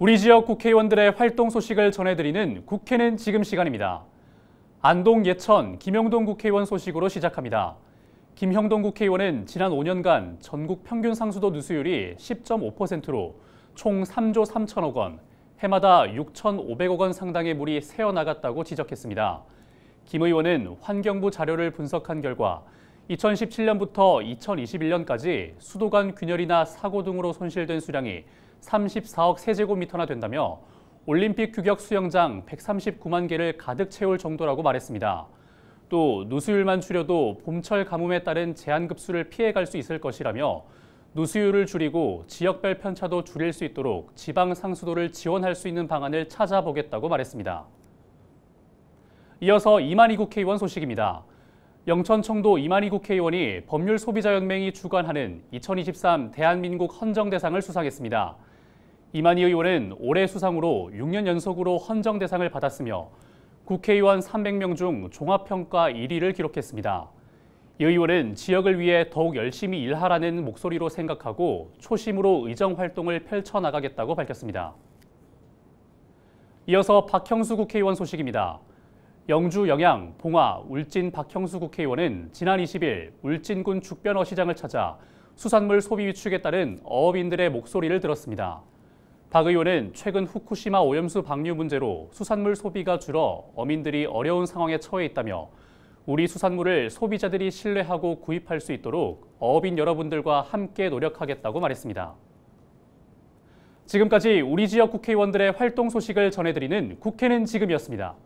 우리 지역 국회의원들의 활동 소식을 전해드리는 국회는 지금 시간입니다. 안동 예천 김영동 국회의원 소식으로 시작합니다. 김형동 국회의원은 지난 5년간 전국 평균 상수도 누수율이 10.5%로 총 3조 3천억 원, 해마다 6,500억 원 상당의 물이 새어나갔다고 지적했습니다. 김 의원은 환경부 자료를 분석한 결과 2017년부터 2021년까지 수도관 균열이나 사고 등으로 손실된 수량이 34억 세제곱미터나 된다며 올림픽 규격 수영장 139만 개를 가득 채울 정도라고 말했습니다. 또 누수율만 줄여도 봄철 가뭄에 따른 제한급수를 피해갈 수 있을 것이라며 누수율을 줄이고 지역별 편차도 줄일 수 있도록 지방 상수도를 지원할 수 있는 방안을 찾아보겠다고 말했습니다. 이어서 이만희 국회의원 소식입니다. 영천 청도 이만희 국회의원이 법률 소비자연맹이 주관하는 2023 대한민국 헌정대상을 수상했습니다. 이만희 의원은 올해 수상으로 6년 연속으로 헌정대상을 받았으며 국회의원 300명 중 종합평가 1위를 기록했습니다. 이 의원은 지역을 위해 더욱 열심히 일하라는 목소리로 생각하고 초심으로 의정 활동을 펼쳐나가겠다고 밝혔습니다. 이어서 박형수 국회의원 소식입니다. 영주 영양, 봉화, 울진 박형수 국회의원은 지난 20일 울진군 죽변어 시장을 찾아 수산물 소비 위축에 따른 어업인들의 목소리를 들었습니다. 박 의원은 최근 후쿠시마 오염수 방류 문제로 수산물 소비가 줄어 어민들이 어려운 상황에 처해 있다며 우리 수산물을 소비자들이 신뢰하고 구입할 수 있도록 어업인 여러분들과 함께 노력하겠다고 말했습니다. 지금까지 우리 지역 국회의원들의 활동 소식을 전해드리는 국회는 지금이었습니다.